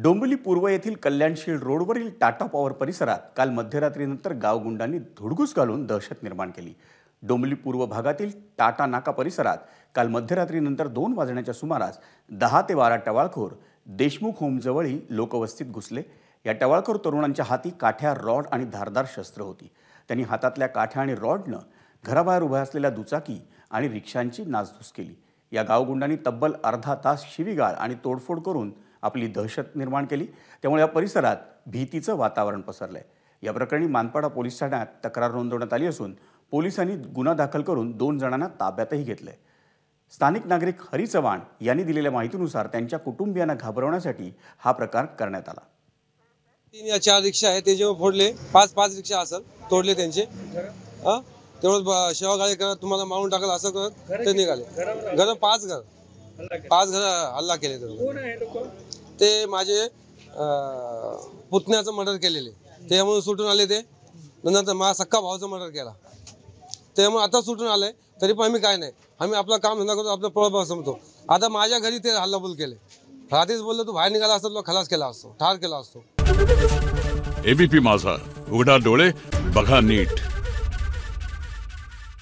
डोंबिवली पूर्व येथील कल्याणशील रोडवरील टाटा पॉवर परिसरात काल मध्यरात्रीनंतर गावगुंडांनी धुडगूस घालून दहशत निर्माण केली डोंबिवली पूर्व भागातील टाटा नाका परिसरात काल मध्यरात्रीनंतर दोन वाजण्याच्या सुमारास दहा ते बारा टवाळखोर देशमुख होमजवळील लोकवस्तीत घुसले या टवाळखोर तरुणांच्या हाती काठ्या रॉड आणि धारदार शस्त्र होती त्यांनी हातातल्या काठ्या आणि रॉडनं घराबाहेर उभ्या असलेल्या दुचाकी आणि रिक्षांची नासधूस केली या गावगुंडांनी तब्बल अर्धा तास शिवीगाळ आणि तोडफोड करून आपली दहशत निर्माण केली त्यामुळे या परिसरात भीतीचं वातावरण पसरलं आहे या प्रकरणी मानपाडा पोलीस ठाण्यात तक्रार नोंदवण्यात आली असून पोलिसांनी गुन्हा दाखल करून दोन जणांना ताब्यातही घेतलंय स्थानिक नागरिक हरी चव्हाण यांनी दिलेल्या माहितीनुसार त्यांच्या कुटुंबियांना घाबरवण्यासाठी हा प्रकार करण्यात आला तीन या चार रिक्षा आहेत ते जेव्हा फोडले पाच पाच रिक्षा असत तोडले त्यांचे तेवढं गाडी करत तुम्हाला मारून टाकल असं करत ते निघाले घर पाच घर पाच घर हल्ला केले ते माझे पुतण्याचं मर्डर केलेले त्यामुळे सुटून आले ते नंतर माझा सख्खा भावाचं मर्डर केला त्यामुळे आता सुटून आले तरी पण आम्ही काय नाही आम्ही आपला काम धंदा करतो आपला पळपळ समजतो आता माझ्या घरी ते हल्लाबोल केले रात्रीच बोललो तू बाहेर निघाला असतो तुला खलास केला असतो ठार केला असतो एबीपी माझा उघडा डोळे बघा नीट